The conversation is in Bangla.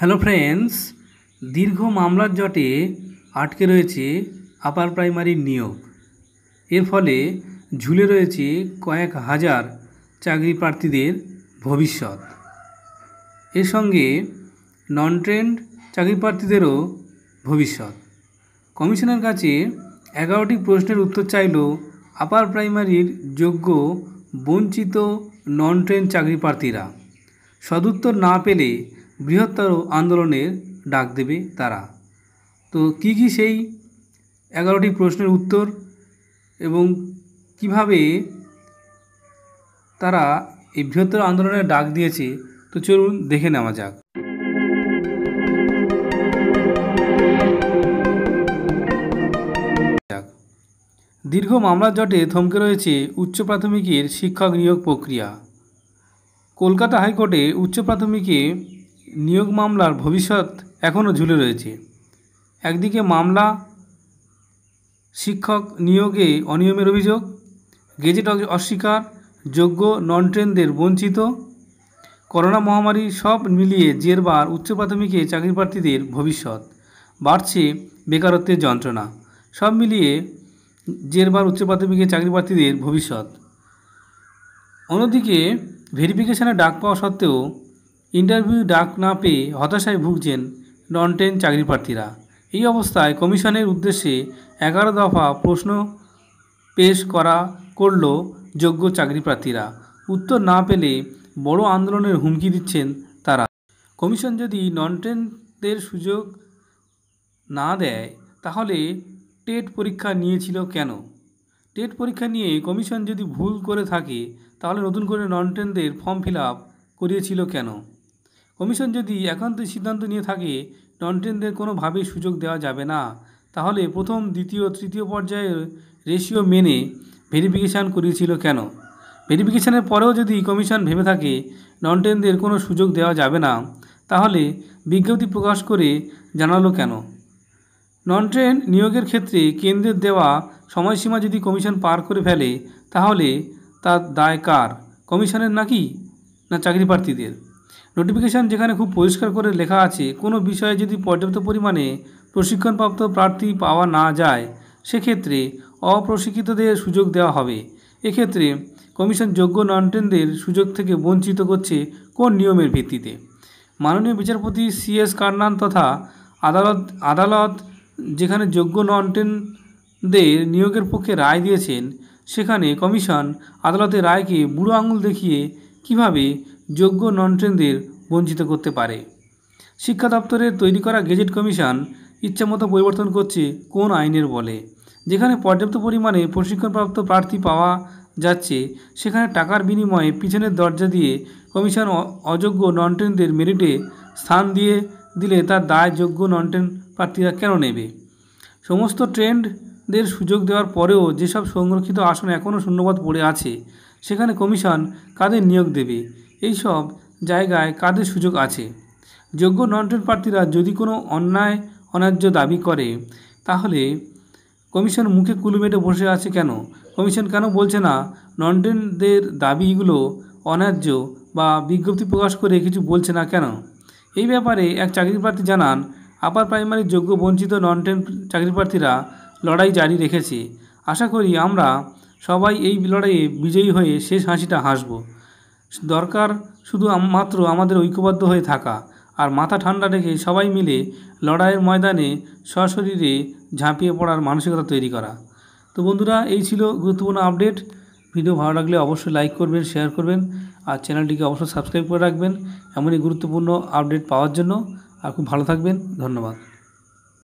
হ্যালো ফ্রেন্ডস দীর্ঘ মামলার জটে আটকে রয়েছে আপার প্রাইমারি নিয়োগ এর ফলে ঝুলে রয়েছে কয়েক হাজার চাকরি প্রার্থীদের ভবিষ্যৎ এর সঙ্গে নন ট্রেন্ড চাকরি প্রার্থীদেরও ভবিষ্যৎ কমিশনের কাছে এগারোটি প্রশ্নের উত্তর চাইল আপার প্রাইমারির যোগ্য বঞ্চিত নন ট্রেন চাকরি প্রার্থীরা সদুত্তর না পেলে বৃহত্তর আন্দোলনের ডাক দেবে তারা তো কী কী সেই এগারোটি প্রশ্নের উত্তর এবং কিভাবে তারা এই বৃহত্তর আন্দোলনের ডাক দিয়েছে তো চলুন দেখে নেওয়া যাক দীর্ঘ মামলার জটে থমকে রয়েছে উচ্চ প্রাথমিকের শিক্ষক নিয়োগ প্রক্রিয়া কলকাতা হাইকোর্টে উচ্চ প্রাথমিকে নিয়োগ মামলার ভবিষ্যৎ এখনও ঝুলে রয়েছে একদিকে মামলা শিক্ষক নিয়োগে অনিয়মের অভিযোগ গেজেট অস্বীকার যোগ্য নন ট্রেনদের বঞ্চিত করোনা মহামারী সব মিলিয়ে জেরবার উচ্চ প্রাথমিকে চাকরি প্রার্থীদের ভবিষ্যৎ বাড়ছে বেকারত্বের যন্ত্রণা সব মিলিয়ে জেরবার উচ্চ প্রাথমিকে চাকরি প্রার্থীদের ভবিষ্যৎ অন্যদিকে ভেরিফিকেশানে ডাক পাওয়া সত্ত্বেও ইন্টারভিউ ডাক না পেয়ে হতাশায় ভুগছেন নন টেন চাকরি প্রার্থীরা এই অবস্থায় কমিশনের উদ্দেশ্যে এগারো দফা প্রশ্ন পেশ করা করল যোগ্য চাকরি প্রার্থীরা উত্তর না পেলে বড় আন্দোলনের হুমকি দিচ্ছেন তারা কমিশন যদি নন টেনদের সুযোগ না দেয় তাহলে টেট পরীক্ষা নিয়েছিল কেন টেট পরীক্ষা নিয়ে কমিশন যদি ভুল করে থাকে তাহলে নতুন করে নন টেনদের ফর্ম ফিল আপ করিয়েছিল কেন কমিশন যদি একান্তই সিদ্ধান্ত নিয়ে থাকে টেনদের কোনোভাবেই সুযোগ দেওয়া যাবে না তাহলে প্রথম দ্বিতীয় তৃতীয় পর্যায়ের রেশিও মেনে ভেরিফিকেশান করিয়েছিল কেন ভেরিফিকেশানের পরেও যদি কমিশন ভেবে থাকে টেনদের কোনো সুযোগ দেওয়া যাবে না তাহলে বিজ্ঞপ্তি প্রকাশ করে জানালো কেন ননট্রেন নিয়োগের ক্ষেত্রে কেন্দ্রের দেওয়া সময়সীমা যদি কমিশন পার করে ফেলে তাহলে তার দায় কার কমিশনের নাকি না চাকরি প্রার্থীদের নোটিফিকেশান যেখানে খুব পরিষ্কার করে লেখা আছে কোনো বিষয়ে যদি পর্যাপ্ত পরিমাণে প্রশিক্ষণপ্রাপ্ত প্রার্থী পাওয়া না যায় সেক্ষেত্রে অপ্রশিক্ষিতদের সুযোগ দেওয়া হবে এক্ষেত্রে কমিশন যোগ্য নন্টেনদের সুযোগ থেকে বঞ্চিত করছে কোন নিয়মের ভিত্তিতে মাননীয় বিচারপতি সি এস কার্নান তথা আদালত আদালত যেখানে যোগ্য নন্টেনদের নিয়োগের পক্ষে রায় দিয়েছেন সেখানে কমিশন আদালতের রায়কে বুড়ো আঙুল দেখিয়ে কিভাবে যোগ্য ট্রেনদের বঞ্চিত করতে পারে শিক্ষা দপ্তরের তৈরি করা গেজেট কমিশন ইচ্ছামতো পরিবর্তন করছে কোন আইনের বলে যেখানে পর্যাপ্ত পরিমাণে প্রশিক্ষণপ্রাপ্ত প্রার্থী পাওয়া যাচ্ছে সেখানে টাকার বিনিময়ে পিছনের দরজা দিয়ে কমিশন অযোগ্য ননটেনদের মেরিটে স্থান দিয়ে দিলে তার দায় যোগ্য ননটেন প্রার্থীরা কেন নেবে সমস্ত ট্রেন্ডদের সুযোগ দেওয়ার পরেও যেসব সংরক্ষিত আসন এখনও শূন্যবাদ পড়ে আছে সেখানে কমিশন কাদের নিয়োগ দেবে এইসব জায়গায় কাদের সুযোগ আছে যোগ্য নন্টেন প্রার্থীরা যদি কোনো অন্যায় অন্যায্য দাবি করে তাহলে কমিশন মুখে কুলুমেটে বসে আছে কেন কমিশন কেন বলছে না নন্টেনদের দাবিগুলো অন্যায্য বা বিজ্ঞপ্তি প্রকাশ করে কিছু বলছে না কেন এই ব্যাপারে এক চাকরি প্রার্থী জানান আপার প্রাইমারি যোগ্য বঞ্চিত নন্টেন চাকরি প্রার্থীরা লড়াই জারি রেখেছে আশা করি আমরা সবাই এই লড়াইয়ে বিজয়ী হয়ে শেষ হাসিটা হাসব দরকার শুধু মাত্র আমাদের ঐক্যবদ্ধ হয়ে থাকা আর মাথা ঠান্ডা রেখে সবাই মিলে লড়াইয়ের ময়দানে সশরীরে ঝাঁপিয়ে পড়ার মানসিকতা তৈরি করা তো বন্ধুরা এই ছিল গুরুত্বপূর্ণ আপডেট ভিডিও ভালো লাগলে অবশ্যই লাইক করবেন শেয়ার করবেন আর চ্যানেলটিকে অবশ্যই সাবস্ক্রাইব করে রাখবেন এমনই গুরুত্বপূর্ণ আপডেট পাওয়ার জন্য আর খুব ভালো থাকবেন ধন্যবাদ